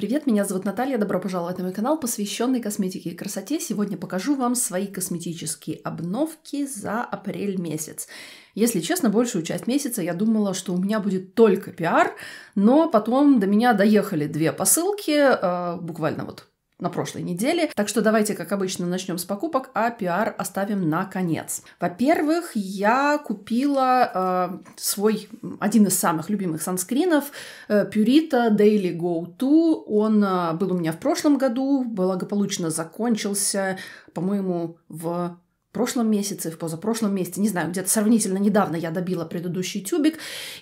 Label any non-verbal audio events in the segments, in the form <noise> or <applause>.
Привет, меня зовут Наталья, добро пожаловать на мой канал, посвященный косметике и красоте. Сегодня покажу вам свои косметические обновки за апрель месяц. Если честно, большую часть месяца я думала, что у меня будет только пиар, но потом до меня доехали две посылки, э, буквально вот на прошлой неделе. Так что давайте, как обычно, начнем с покупок, а пиар оставим на конец. Во-первых, я купила э, свой, один из самых любимых санскринов, э, Purita Daily Go To. Он э, был у меня в прошлом году, благополучно закончился, по-моему, в в прошлом месяце, в позапрошлом месяце, не знаю, где-то сравнительно недавно я добила предыдущий тюбик,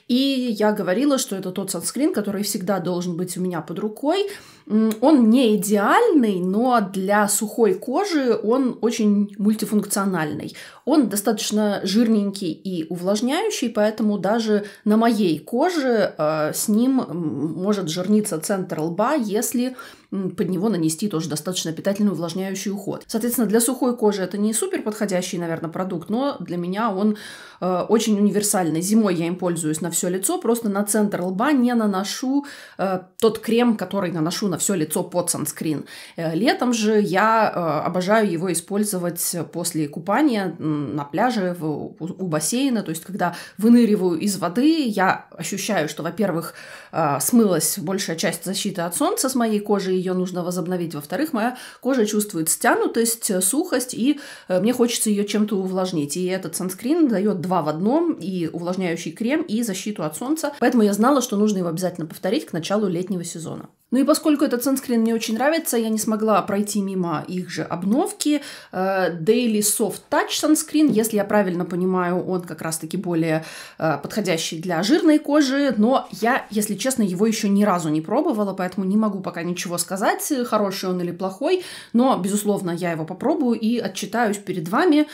и я говорила, что это тот санскрин, который всегда должен быть у меня под рукой, он не идеальный, но для сухой кожи он очень мультифункциональный. Он достаточно жирненький и увлажняющий, поэтому даже на моей коже э, с ним может жирниться центр лба, если под него нанести тоже достаточно питательный увлажняющий уход. Соответственно, для сухой кожи это не супер подходящий, наверное, продукт, но для меня он Э, очень универсальный. Зимой я им пользуюсь на все лицо, просто на центр лба не наношу э, тот крем, который наношу на все лицо под санскрин. Э, летом же я э, обожаю его использовать после купания на пляже, в, у, у бассейна, то есть когда выныриваю из воды, я ощущаю, что, во-первых, э, смылась большая часть защиты от солнца с моей кожи, ее нужно возобновить, во-вторых, моя кожа чувствует стянутость, э, сухость, и э, мне хочется ее чем-то увлажнить. И этот санскрин дает два в одном, и увлажняющий крем, и защиту от солнца. Поэтому я знала, что нужно его обязательно повторить к началу летнего сезона. Ну и поскольку этот санскрин мне очень нравится, я не смогла пройти мимо их же обновки. Э, Daily Soft Touch санскрин, если я правильно понимаю, он как раз-таки более э, подходящий для жирной кожи, но я, если честно, его еще ни разу не пробовала, поэтому не могу пока ничего сказать, хороший он или плохой, но, безусловно, я его попробую и отчитаюсь перед вами.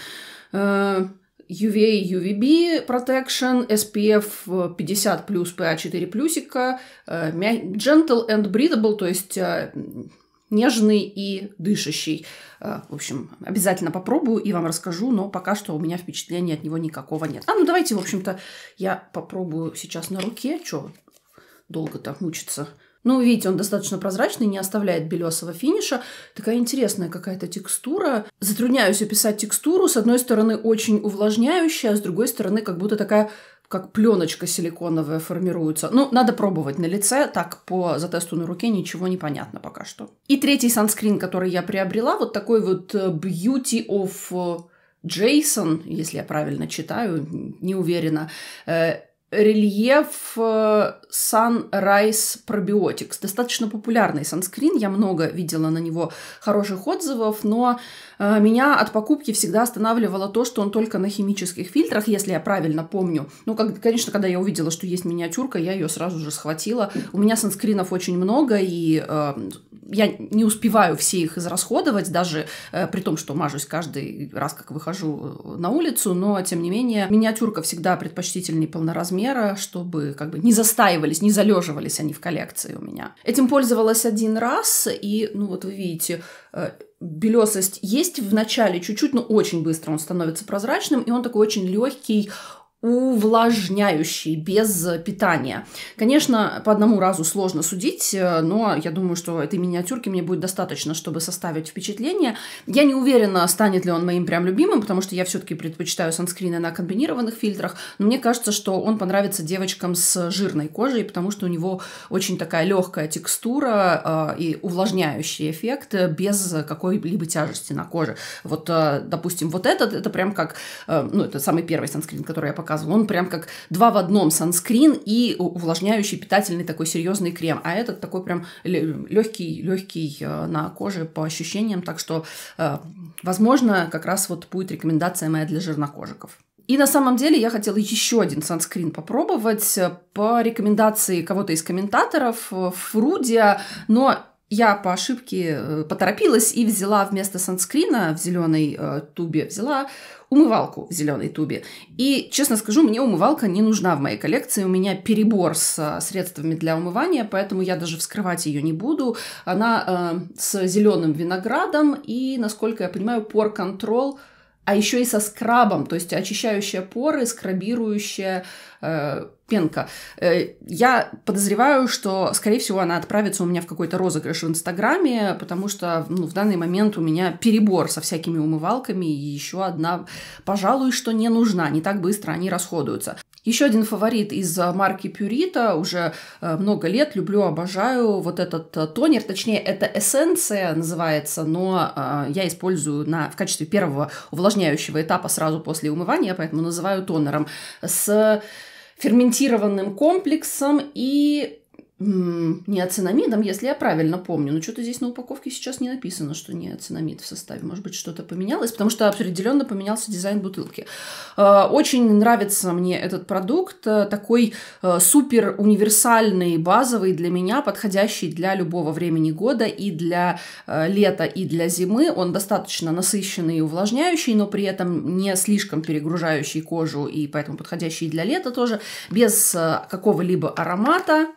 Э, UVA, UVB Protection, SPF 50+, плюс, PA4+, плюсика, э, Gentle and Breathable, то есть э, нежный и дышащий. Э, в общем, обязательно попробую и вам расскажу, но пока что у меня впечатления от него никакого нет. А, ну давайте, в общем-то, я попробую сейчас на руке. что долго так мучиться? Ну, видите, он достаточно прозрачный, не оставляет белесого финиша. Такая интересная какая-то текстура. Затрудняюсь описать текстуру. С одной стороны, очень увлажняющая, а с другой стороны, как будто такая как пленочка силиконовая формируется. Ну, надо пробовать на лице, так по затесту на руке ничего не понятно пока что. И третий санскрин, который я приобрела, вот такой вот э, Beauty of э, Jason, если я правильно читаю, не уверена. Э, рельеф э, Sunrise Probiotics. Достаточно популярный санскрин, я много видела на него хороших отзывов, но э, меня от покупки всегда останавливало то, что он только на химических фильтрах, если я правильно помню. Ну, как, конечно, когда я увидела, что есть миниатюрка, я ее сразу же схватила. У меня санскринов очень много, и э, я не успеваю все их израсходовать, даже э, при том, что мажусь каждый раз, как выхожу э, на улицу, но, тем не менее, миниатюрка всегда предпочтительнее полноразмера, чтобы как бы не застаивались, не залеживались они в коллекции у меня. Этим пользовалась один раз, и, ну вот вы видите, э, белесость есть в начале чуть-чуть, но очень быстро он становится прозрачным, и он такой очень легкий, увлажняющий, без питания. Конечно, по одному разу сложно судить, э, но я думаю, что этой миниатюрки мне будет достаточно, чтобы составить впечатление. Я не уверена, станет ли он моим прям любимым, потому что я все-таки предпочитаю санскрины на комбинированных фильтрах, но мне кажется, что он понравится девочкам с жирной кожей, потому что у него очень такая легкая текстура э, и увлажняющий эффект без какой-либо тяжести на коже. Вот, э, допустим, вот этот, это прям как, ну, это самый первый санскрин, который я показывала, рассказывал. Он прям как два в одном санскрин и увлажняющий питательный такой серьезный крем. А этот такой прям легкий, легкий э, на коже по ощущениям. Так что, э, возможно, как раз вот будет рекомендация моя для жирнокожиков. И на самом деле я хотела еще один санскрин попробовать э, по рекомендации кого-то из комментаторов Фрудия, но я по ошибке поторопилась и взяла вместо санскрина в зеленой э, тубе взяла умывалку в зеленой тубе. И, честно скажу, мне умывалка не нужна в моей коллекции. У меня перебор с э, средствами для умывания, поэтому я даже вскрывать ее не буду. Она э, с зеленым виноградом и, насколько я понимаю, пор-контроль а еще и со скрабом, то есть очищающая поры, скрабирующая э, пенка. Э, я подозреваю, что, скорее всего, она отправится у меня в какой-то розыгрыш в Инстаграме, потому что ну, в данный момент у меня перебор со всякими умывалками, и еще одна, пожалуй, что не нужна, не так быстро они расходуются. Еще один фаворит из а, марки Пюрита, уже а, много лет люблю, обожаю вот этот а, тонер, точнее это эссенция называется, но я использую на, в качестве первого увлажняющего этапа сразу после умывания, поэтому называю тонером, с ферментированным комплексом и неоцинамидом, если я правильно помню. Но что-то здесь на упаковке сейчас не написано, что неоцинамид в составе. Может быть, что-то поменялось, потому что определенно поменялся дизайн бутылки. А, очень нравится мне этот продукт. Э, такой э, супер универсальный, базовый для меня, подходящий для любого времени года и для э, лета, и для зимы. Он достаточно насыщенный и увлажняющий, но при этом не слишком перегружающий кожу и поэтому подходящий для лета тоже, без какого-либо аромата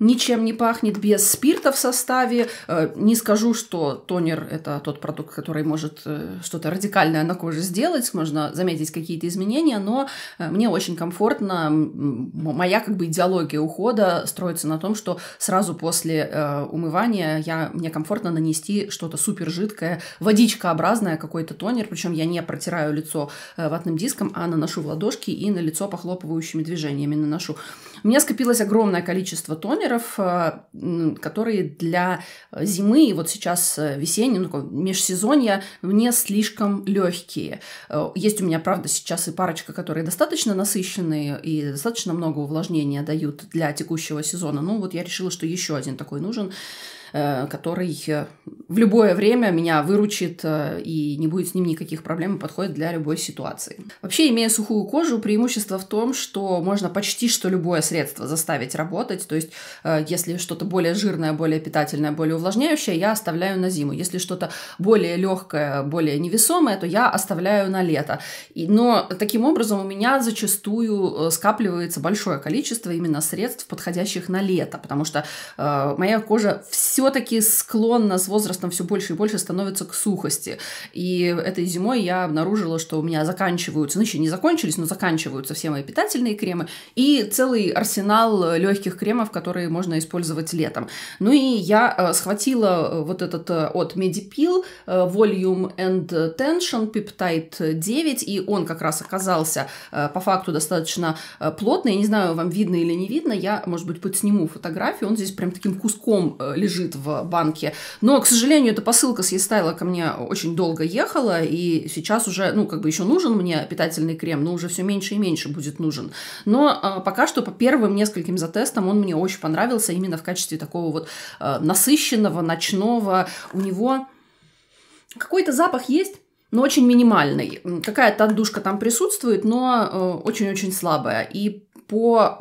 ничем не пахнет, без спирта в составе. Э, не скажу, что тонер – это тот продукт, который может э, что-то радикальное на коже сделать, можно заметить какие-то изменения, но э, мне очень комфортно. Моя как бы идеология ухода строится на том, что сразу после умывания я, мне комфортно нанести что-то супер жидкое, водичкообразное, какой-то тонер, причем я не протираю лицо ватным диском, а наношу в ладошки и на лицо похлопывающими движениями наношу. У меня скопилось огромное количество тонеров, свитеров, э, которые для зимы и вот сейчас э, весеннего, ну, межсезонья, не слишком легкие. Э, есть у меня, правда, сейчас и парочка, которые достаточно насыщенные и достаточно много увлажнения дают для текущего сезона. Ну вот я решила, что еще один такой нужен. Э, который э, в любое время меня выручит э, и не будет с ним никаких проблем и подходит для любой ситуации. Вообще, имея сухую кожу, преимущество в том, что можно почти что любое средство заставить работать. То есть, если что-то более жирное, более питательное, более увлажняющее, я оставляю на зиму. Если что-то более легкое, более невесомое, то я оставляю на лето. Но таким образом у меня зачастую скапливается большое количество именно средств, подходящих на лето, потому что моя кожа все все-таки склонна с возрастом все больше и больше становится к сухости. И этой зимой я обнаружила, что у меня заканчиваются, ну еще не закончились, но заканчиваются все мои питательные кремы и целый арсенал легких кремов, которые можно использовать летом. Ну и я э, схватила э, вот этот э, от Medipil Volume and Tension Peptide 9, и он как раз оказался по факту достаточно плотный. Я не знаю, вам видно или не видно, я, может быть, подсниму фотографию. Он здесь прям таким куском лежит лежит в банке. Но, к сожалению, эта посылка с Естайла ко мне очень долго ехала, и сейчас уже, ну, как бы еще нужен мне питательный крем, но уже все меньше и меньше будет нужен. Но а, пока что по первым нескольким затестам он мне очень понравился именно в качестве такого вот а, насыщенного, ночного. У него какой-то запах есть, но очень минимальный. Какая-то отдушка там присутствует, но э, очень-очень слабая. И по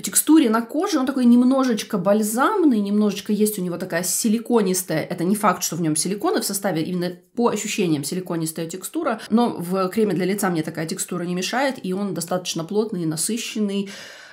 текстуре на коже, он такой немножечко бальзамный, немножечко есть у него такая силиконистая, это не факт, что в нем силиконы в составе, именно по ощущениям силиконистая текстура, но в креме для лица мне такая текстура не мешает, и он достаточно плотный, насыщенный,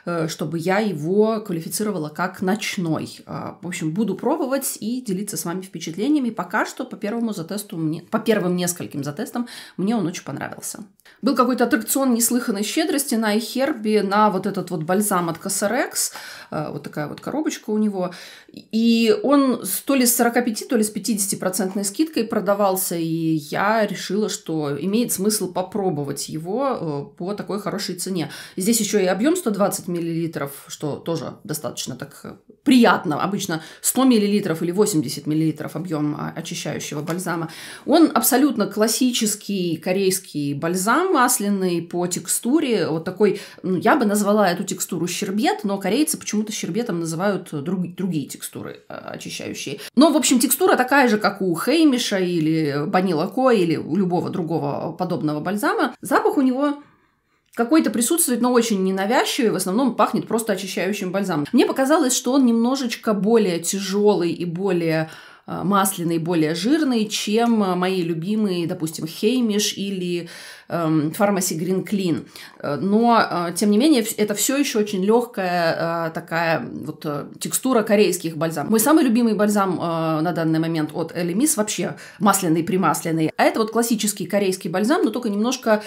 Э, чтобы я его квалифицировала как ночной. А, в общем, буду пробовать и делиться с вами впечатлениями. Пока что по первому затесту мне, по первым нескольким затестам мне он очень понравился. Был какой-то аттракцион неслыханной щедрости на Эхербе, на вот этот вот бальзам от Косарекс. Э, вот такая вот коробочка у него. И он с то ли с 45, то ли с 50-процентной скидкой продавался, и я решила, что имеет смысл попробовать его э, по такой хорошей цене. Здесь еще и объем 120 мл, что тоже достаточно так э, приятно. Обычно 100 мл или 80 мл объем а, очищающего бальзама. Он абсолютно классический корейский бальзам масляный по текстуре. Вот такой, я бы назвала эту текстуру щербет, но корейцы почему почему-то щербетом называют э, друг, другие текстуры э, очищающие. Но, ну, в общем, текстура такая же, как у Хеймиша или Банила Ко или у любого другого подобного бальзама. Запах у него какой-то присутствует, но очень ненавязчивый, в основном пахнет просто очищающим бальзамом. Мне показалось, что он немножечко более тяжелый и более Э, масляные, более жирный, чем э, мои любимые, допустим, Хеймиш или Фармаси Грин Клин, Но, э, тем не менее, это все еще очень легкая такая вот текстура корейских бальзамов. Мой самый любимый бальзам на данный момент от Элемис вообще масляный, примасляный. А это вот классический корейский бальзам, но только немножко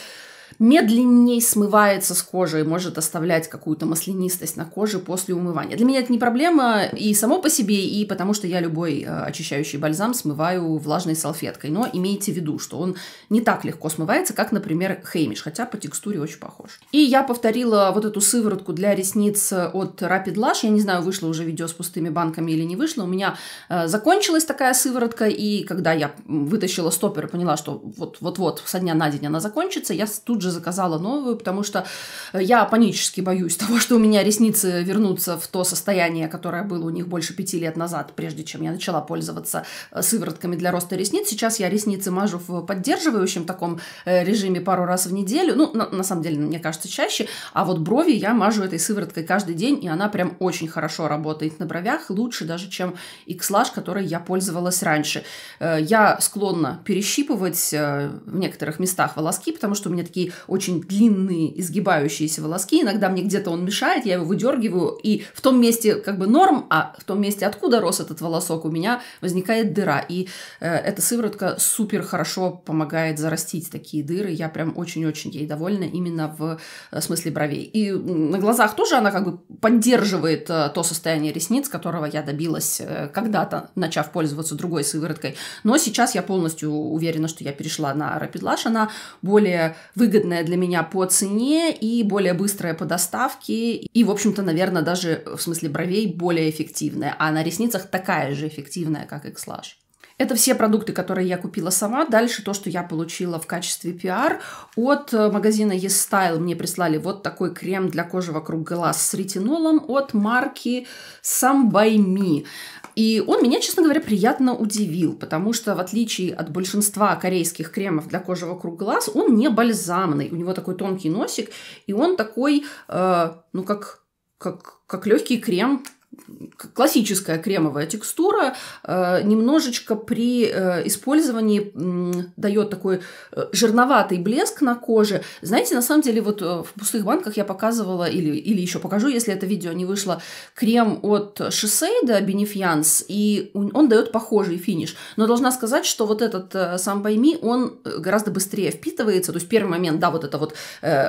медленней смывается с кожи и может оставлять какую-то маслянистость на коже после умывания. Для меня это не проблема и само по себе, и потому что я любой э, очищающий бальзам смываю влажной салфеткой. Но имейте в виду, что он не так легко смывается, как, например, Хеймиш, хотя по текстуре очень похож. И я повторила вот эту сыворотку для ресниц э, от Rapid Lash. Я не знаю, вышло уже видео с пустыми банками или не вышло. У меня э, закончилась такая сыворотка, и когда я вытащила стопер и поняла, что вот-вот-вот со дня на день она закончится, я тут же же заказала новую, потому что э, я панически боюсь <laughs> того, что у меня ресницы вернутся в то состояние, которое было у них больше пяти лет назад, прежде чем я начала пользоваться э, сыворотками для роста ресниц. Сейчас я ресницы мажу в поддерживающем таком э, режиме пару раз в неделю. Ну, на, на самом деле, мне кажется, чаще. А вот брови я мажу этой сывороткой каждый день, и она прям очень хорошо работает на бровях, лучше даже, чем X-Lash, которой я пользовалась раньше. Я склонна перещипывать в некоторых местах волоски, потому что у меня такие такие очень длинные изгибающиеся волоски. Иногда мне где-то он мешает, я его выдергиваю, и в том месте как бы норм, а в том месте, откуда рос этот волосок, у меня возникает дыра. И э, эта сыворотка супер хорошо помогает зарастить такие дыры. Я прям очень-очень ей довольна именно в э, смысле бровей. И на глазах тоже она как бы поддерживает э, то состояние ресниц, которого я добилась э, когда-то, начав пользоваться другой сывороткой. Но сейчас я полностью уверена, что я перешла на Rapid Lash. Она более выгодная выгодное для меня по цене и более быстрая по доставке. И, в общем-то, наверное, даже в смысле бровей более эффективная А на ресницах такая же эффективная, как X-Lash. Это все продукты, которые я купила сама. Дальше то, что я получила в качестве пиар. От э, магазина Yes Style мне прислали вот такой крем для кожи вокруг глаз с ретинолом от марки Some By Me. И он меня, честно говоря, приятно удивил, потому что в отличие от большинства корейских кремов для кожи вокруг глаз, он не бальзамный. У него такой тонкий носик, и он такой, э, ну как, как, как легкий крем классическая кремовая текстура, э, немножечко при э, использовании дает такой э, жирноватый блеск на коже. Знаете, на самом деле вот в пустых банках я показывала, или, или еще покажу, если это видео не вышло, крем от Шисейда Бенефьянс, и он дает похожий финиш. Но должна сказать, что вот этот сам Байми, он гораздо быстрее впитывается. То есть первый момент, да, вот это вот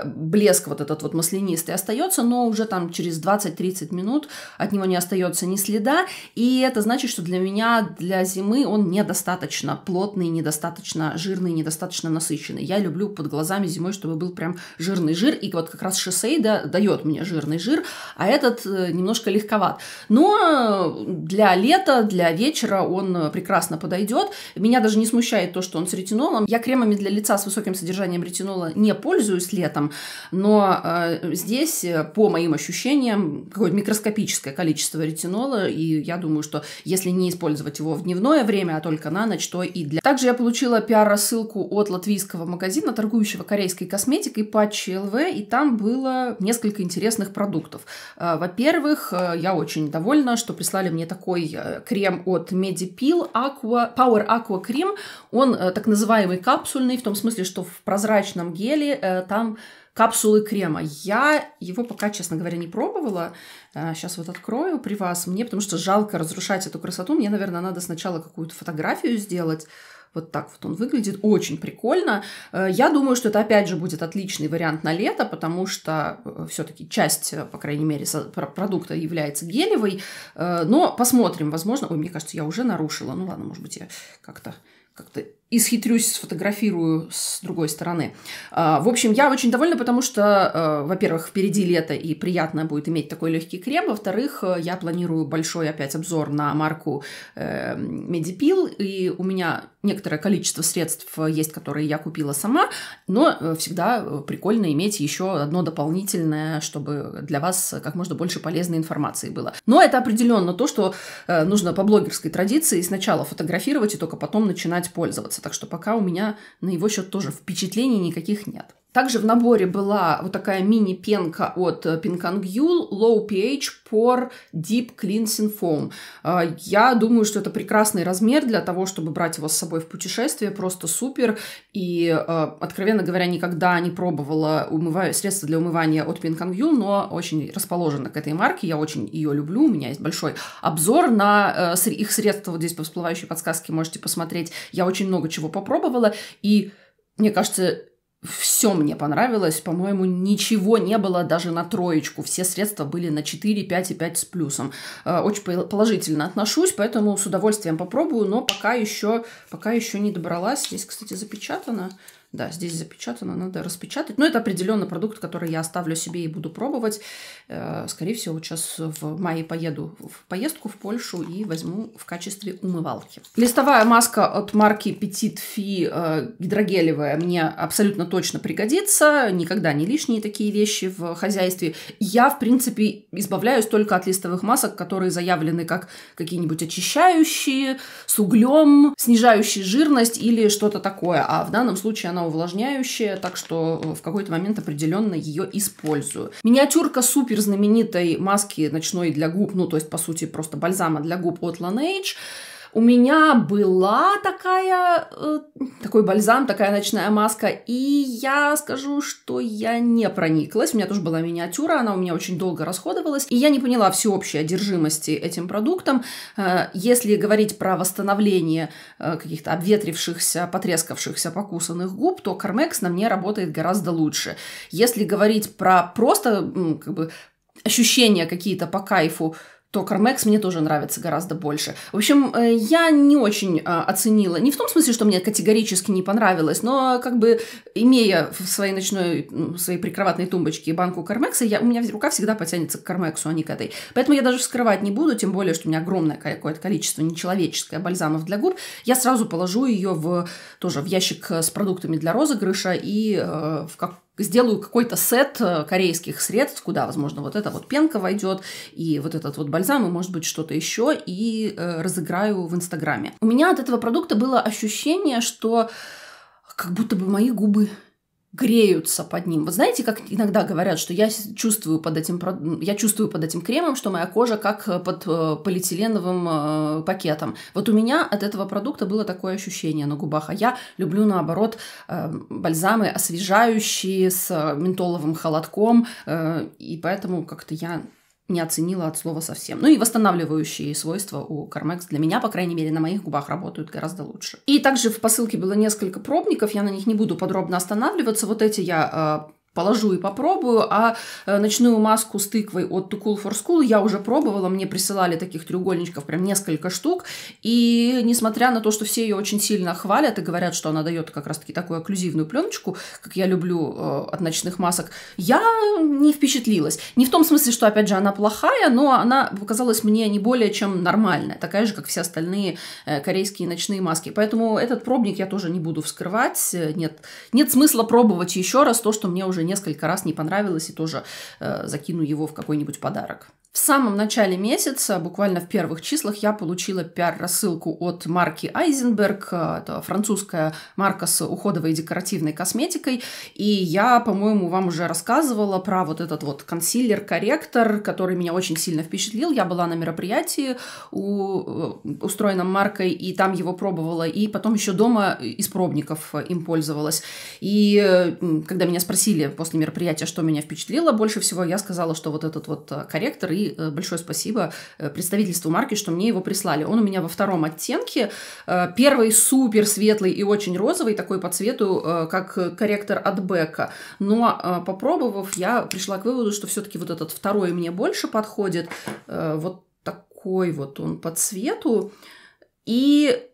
блеск вот этот вот маслянистый остается, но уже там через 20-30 минут от него не остается остается ни следа, и это значит, что для меня, для зимы он недостаточно плотный, недостаточно жирный, недостаточно насыщенный. Я люблю под глазами зимой, чтобы был прям жирный жир, и вот как раз шоссейда дает мне жирный жир, а этот э, немножко легковат. Но для лета, для вечера он прекрасно подойдет. Меня даже не смущает то, что он с ретинолом. Я кремами для лица с высоким содержанием ретинола не пользуюсь летом, но э, здесь, э, по моим ощущениям, какое-то микроскопическое количество ретинола ретинола, и я думаю, что если не использовать его в дневное время, а только на ночь, то и для... Также я получила пиар-рассылку от латвийского магазина, торгующего корейской косметикой по ЧЛВ, и там было несколько интересных продуктов. Э, во-первых, э, я очень довольна, что прислали мне такой э, крем от Medipil Aqua, Power Aqua Cream. Он так называемый капсульный, в том смысле, что в прозрачном геле там капсулы крема. Я его пока, честно говоря, не пробовала. Сейчас э, вот открою при вас. Мне, потому что жалко разрушать эту красоту. Мне, наверное, надо сначала какую-то фотографию сделать. Вот так вот он выглядит. Очень прикольно. Э, я думаю, что это опять же будет отличный вариант на лето, потому что э, все-таки часть, по крайней мере, продукта является гелевой. Но посмотрим. Возможно... Ой, мне кажется, я уже нарушила. Ну ладно, может быть, я как-то как-то и схитрюсь, сфотографирую с другой стороны. А, в общем, я очень довольна, потому что, а, во-первых, впереди лето, и приятно будет иметь такой легкий крем. Во-вторых, э, я планирую большой опять обзор на марку Медипил, э, и у меня некоторое количество средств есть, которые я купила сама, но э, всегда прикольно иметь еще одно дополнительное, чтобы для вас как можно больше полезной информации было. Но это определенно то, что нужно по блогерской традиции сначала фотографировать и только потом начинать пользоваться нравится. Так что пока у меня на его счет тоже впечатлений никаких нет. Также в наборе была вот такая мини-пенка от э, Pinkangul Low pH Pore Deep Cleansing Foam. А, я думаю, что это прекрасный размер для того, чтобы брать его с собой в путешествие, просто супер. И, э, откровенно говоря, никогда не пробовала умыва... средства для умывания от Pinkangul, но очень расположена к этой марке, я очень ее люблю, у меня есть большой обзор на э, их средства, вот здесь по всплывающей подсказке можете посмотреть. Я очень много чего попробовала, и мне кажется, все мне понравилось. По-моему, ничего не было даже на троечку. Все средства были на 4, 5 и 5 с плюсом. Э, очень положительно отношусь, поэтому с удовольствием попробую, но пока еще, пока еще не добралась. Здесь, кстати, запечатано. Да, здесь запечатано, надо распечатать. Но это определенно продукт, который я оставлю себе и буду пробовать. Э, скорее всего, сейчас в мае поеду в поездку в Польшу и возьму в качестве умывалки. Листовая маска от марки Petit Fi э, гидрогелевая мне абсолютно точно пригодится. Никогда не лишние такие вещи в хозяйстве. Я, в принципе, избавляюсь только от листовых масок, которые заявлены как какие-нибудь очищающие, с углем, снижающие жирность или что-то такое. А в данном случае она она увлажняющая, так что э, в какой-то момент определенно ее использую. Миниатюрка супер знаменитой маски ночной для губ, ну то есть по сути просто бальзама для губ от Laneige. У меня была такая, э, такой бальзам, такая ночная маска, и я скажу, что я не прониклась. У меня тоже была миниатюра, она у меня очень долго расходовалась, и я не поняла всеобщей одержимости этим продуктом. Э, если говорить про восстановление э, каких-то обветрившихся, потрескавшихся, покусанных губ, то Кармекс на мне работает гораздо лучше. Если говорить про просто как бы ощущения какие-то по кайфу то Кармекс мне тоже нравится гораздо больше. В общем, э, я не очень э, оценила, не в том смысле, что мне категорически не понравилось, но как бы имея в своей ночной, ну, в своей прикроватной тумбочке банку Кармекса, я, у меня рука всегда потянется к Кармексу, а не к этой. Поэтому я даже вскрывать не буду, тем более, что у меня огромное какое-то количество нечеловеческое бальзамов для губ. Я сразу положу ее в, тоже в ящик с продуктами для розыгрыша и э, в как сделаю какой-то сет э, корейских средств, куда, возможно, вот эта вот пенка войдет, и вот этот вот бальзам, и, может быть, что-то еще, и э, разыграю в Инстаграме. У меня от этого продукта было ощущение, что как будто бы мои губы греются под ним. Вы знаете, как иногда говорят, что я чувствую под этим, я чувствую под этим кремом, что моя кожа как э, под э, полиэтиленовым э, пакетом. Вот у меня от этого продукта было такое ощущение на губах, а я люблю, наоборот, бальзамы освежающие с ментоловым холодком, и поэтому как-то я не оценила от слова совсем. Ну и восстанавливающие свойства у Кармекс для меня, по крайней мере, на моих губах работают гораздо лучше. И также в посылке было несколько пробников, я на них не буду подробно останавливаться. Вот эти я а, положу и попробую, а э, ночную маску с тыквой от Too Cool for School я уже пробовала, мне присылали таких треугольничков прям несколько штук, и несмотря на то, что все ее очень сильно хвалят и говорят, что она дает как раз-таки такую окклюзивную пленочку, как я люблю э, от ночных масок, я не впечатлилась. Не в том смысле, что, опять же, она плохая, но она показалась мне не более чем нормальная, такая же, как все остальные э, корейские ночные маски. Поэтому этот пробник я тоже не буду вскрывать, нет, нет смысла пробовать еще раз то, что мне уже несколько раз не понравилось и тоже э, закину его в какой-нибудь подарок. В самом начале месяца, буквально в первых числах, я получила пиар-рассылку от марки Айзенберг, это французская марка с уходовой и декоративной косметикой, и я, по-моему, вам уже рассказывала про вот этот вот консилер-корректор, который меня очень сильно впечатлил. Я была на мероприятии, у, э, устроенном маркой, и там его пробовала, и потом еще дома из пробников им пользовалась. И э, когда меня спросили после мероприятия, что меня впечатлило больше всего, я сказала, что вот этот вот э, корректор и Э, большое спасибо э, представительству марки, что мне его прислали. Он у меня во втором оттенке. Э, первый супер светлый и очень розовый, такой по цвету, как корректор от Бека. Но попробовав, я пришла к выводу, что все-таки вот этот второй мне больше подходит. Вот такой вот он по цвету. И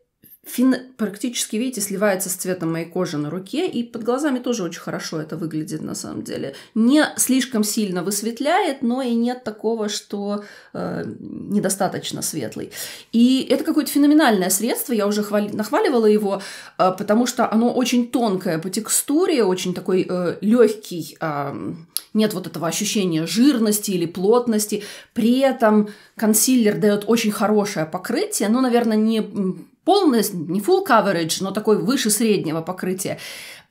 Фин... Практически, видите, сливается с цветом моей кожи на руке, и под глазами тоже очень хорошо это выглядит на самом деле. Не слишком сильно высветляет, но и нет такого, что э, недостаточно светлый. И это какое-то феноменальное средство, я уже хвали... нахваливала его, э, потому что оно очень тонкое по текстуре, очень такой э, легкий, э, нет вот этого ощущения жирности или плотности. При этом консилер дает очень хорошее покрытие, но, наверное, не полное, не full coverage, но такой выше среднего покрытия.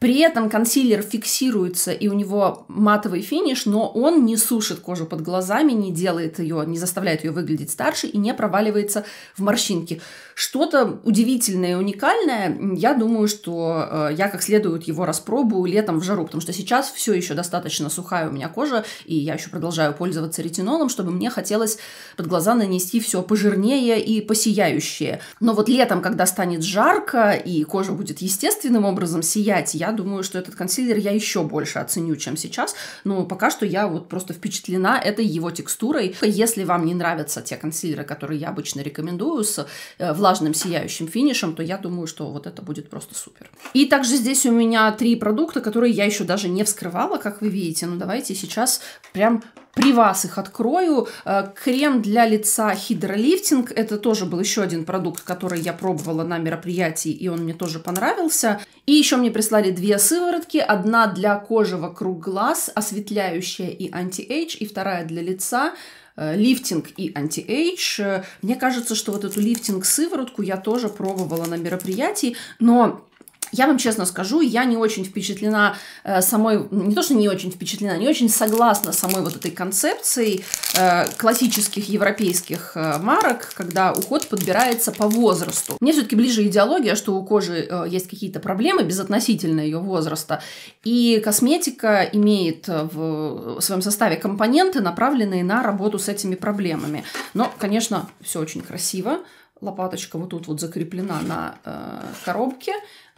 При этом консилер фиксируется, и у него матовый финиш, но он не сушит кожу под глазами, не делает ее, не заставляет ее выглядеть старше и не проваливается в морщинки. Что-то удивительное и уникальное. Я думаю, что э, я как следует его распробую летом в жару, потому что сейчас все еще достаточно сухая у меня кожа, и я еще продолжаю пользоваться ретинолом, чтобы мне хотелось под глаза нанести все пожирнее и посияющее. Но вот летом, когда станет жарко и кожа будет естественным образом сиять, я думаю, что этот консилер я еще больше оценю, чем сейчас, но пока что я вот просто впечатлена этой его текстурой. Если вам не нравятся те консилеры, которые я обычно рекомендую, с э, влажным сияющим финишем, то я думаю, что вот это будет просто супер. И также здесь у меня три продукта, которые я еще даже не вскрывала, как вы видите. Ну, давайте сейчас прям при вас их открою. Э, крем для лица Hydrolifting. Это тоже был еще один продукт, который я пробовала на мероприятии, и он мне тоже понравился. И еще мне прислали две сыворотки. Одна для кожи вокруг глаз, осветляющая и анти-эйдж, и вторая для лица э, лифтинг и антиэйдж. Э, мне кажется, что вот эту лифтинг-сыворотку я тоже пробовала на мероприятии, но я вам честно скажу, я не очень впечатлена э, самой, не то что не очень впечатлена, не очень согласна самой вот этой концепцией э, классических европейских э, марок, когда уход подбирается по возрасту. Мне все-таки ближе идеология, что у кожи есть какие-то проблемы безотносительно ее возраста, и косметика имеет в, в своем составе компоненты, направленные на работу с этими проблемами. Но, конечно, все очень красиво лопаточка вот тут вот закреплена на э, коробке.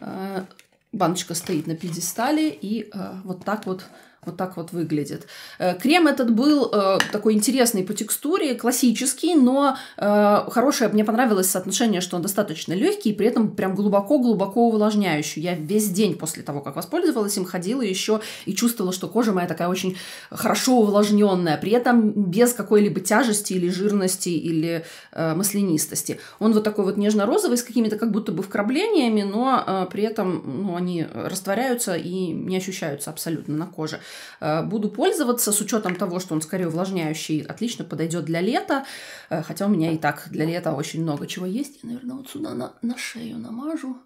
Э, баночка стоит на пьедестале, и э, вот так вот вот так вот выглядит. Э, крем этот был э, такой интересный по текстуре, классический, но э, хорошее, мне понравилось соотношение, что он достаточно легкий и при этом прям глубоко-глубоко увлажняющий. Я весь день после того, как воспользовалась им, ходила еще и чувствовала, что кожа моя такая очень хорошо увлажненная, при этом без какой-либо тяжести или жирности или э, маслянистости. Он вот такой вот нежно-розовый с какими-то как будто бы вкраплениями, но э, при этом ну, они растворяются и не ощущаются абсолютно на коже. Э, буду пользоваться с учетом того, что он скорее увлажняющий, отлично подойдет для лета. Э, хотя у меня и так для лета очень много чего есть. Я, наверное, вот сюда на, на шею намажу.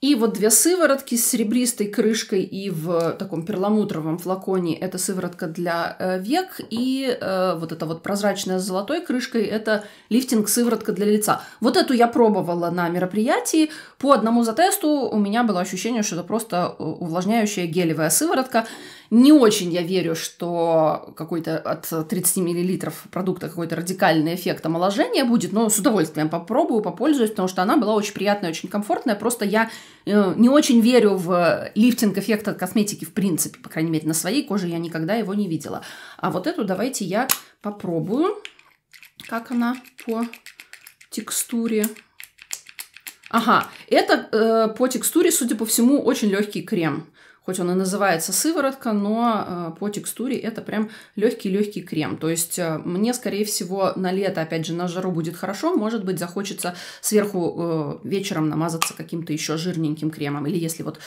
И вот две сыворотки с серебристой крышкой и в таком перламутровом флаконе. Это сыворотка для э, век. И э, вот эта вот прозрачная с золотой крышкой – это лифтинг-сыворотка для лица. Вот эту я пробовала на мероприятии. По одному за тесту у меня было ощущение, что это просто увлажняющая гелевая сыворотка. Не очень я верю, что какой-то от 30 мл продукта какой-то радикальный эффект омоложения будет, но с удовольствием попробую, попользуюсь, потому что она была очень приятная, очень комфортная. Просто я э, не очень верю в лифтинг эффекта от косметики в принципе, по крайней мере, на своей коже я никогда его не видела. А вот эту давайте я попробую, как она по текстуре. Ага, это э, по текстуре, судя по всему, очень легкий крем хоть он и называется сыворотка, но э, по текстуре это прям легкий-легкий крем. То есть э, мне, скорее всего, на лето, опять же, на жару будет хорошо, может быть, захочется сверху э, вечером намазаться каким-то еще жирненьким кремом, или если вот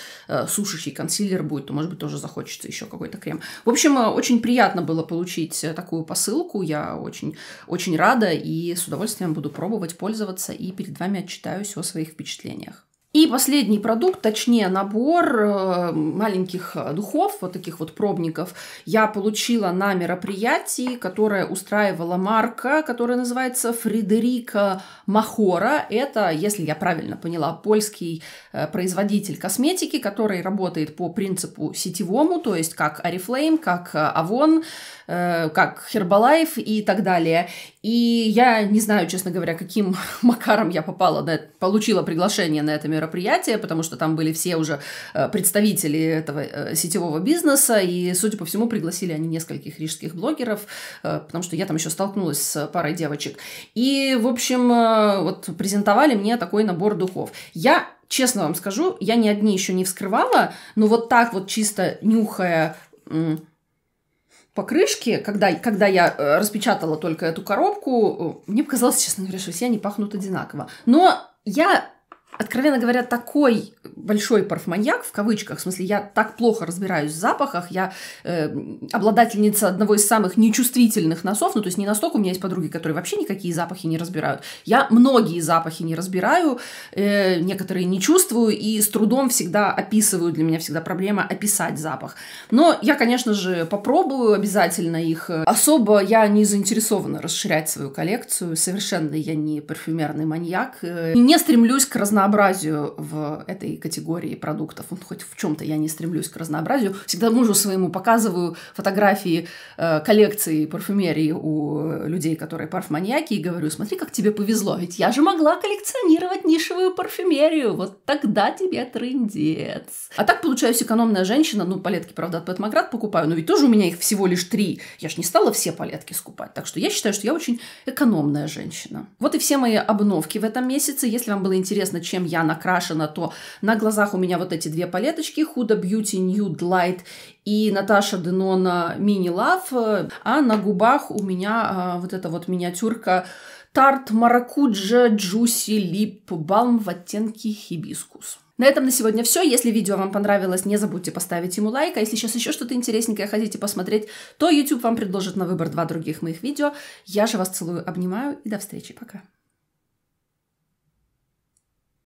сушащий консилер будет, то, может быть, тоже захочется еще какой-то крем. В общем, очень приятно было получить такую посылку, я очень, очень рада и с удовольствием буду пробовать, пользоваться, и перед вами отчитаюсь о своих впечатлениях. И последний продукт, точнее набор э, маленьких э, духов, вот таких вот пробников, я получила на мероприятии, которое устраивала марка, которая называется Фредерика Махора. Это, если я правильно поняла, польский э, производитель косметики, который работает по принципу сетевому, то есть как Oriflame, как Авон, как Herbalife и так далее. И я не знаю, честно говоря, каким <laughs> макаром я попала, на, получила приглашение на это мероприятие, потому что там были все уже э, представители этого э, сетевого бизнеса, и, судя по всему, пригласили они нескольких рижских блогеров, э, потому что я там еще столкнулась с парой девочек. И, в общем, вот презентовали мне такой набор духов. Я честно вам скажу, я ни одни еще не вскрывала, но вот так вот чисто нюхая покрышки, когда, когда я э, распечатала только эту коробку, э, мне показалось, честно говоря, что все они пахнут одинаково. Но я откровенно говоря, такой большой парфманьяк, в кавычках, в смысле, я так плохо разбираюсь в запахах, я э, обладательница одного из самых нечувствительных носов, ну, то есть не настолько у меня есть подруги, которые вообще никакие запахи не разбирают. Я многие запахи не разбираю, э, некоторые не чувствую и с трудом всегда описываю, для меня всегда проблема описать запах. Но я, конечно же, попробую обязательно их. Особо я не заинтересована расширять свою коллекцию, совершенно я не парфюмерный маньяк, э, не стремлюсь к разнообразию разнообразию в этой категории продуктов, вот ну, хоть в чем-то я не стремлюсь к разнообразию, всегда мужу своему показываю фотографии э, коллекции парфюмерии у людей, которые парфманьяки, и говорю, смотри, как тебе повезло, ведь я же могла коллекционировать нишевую парфюмерию, вот тогда тебе трындец. А так получаюсь экономная женщина, ну, палетки, правда, от Пэтмоград покупаю, но ведь тоже у меня их всего лишь три, я же не стала все палетки скупать, так что я считаю, что я очень экономная женщина. Вот и все мои обновки в этом месяце, если вам было интересно, чем чем я накрашена, то на глазах у меня вот эти две палеточки Huda Beauty Nude Light и Наташа Денона э, Mini Love, э, а на губах у меня а, вот эта вот миниатюрка Тарт Маракуджа Джуси Лип Балм в оттенке Хибискус. На этом на сегодня все. Если видео вам понравилось, не забудьте поставить ему лайк. А если сейчас еще что-то интересненькое хотите посмотреть, то YouTube вам предложит на выбор два других моих видео. Я же вас целую, обнимаю и до встречи. Пока.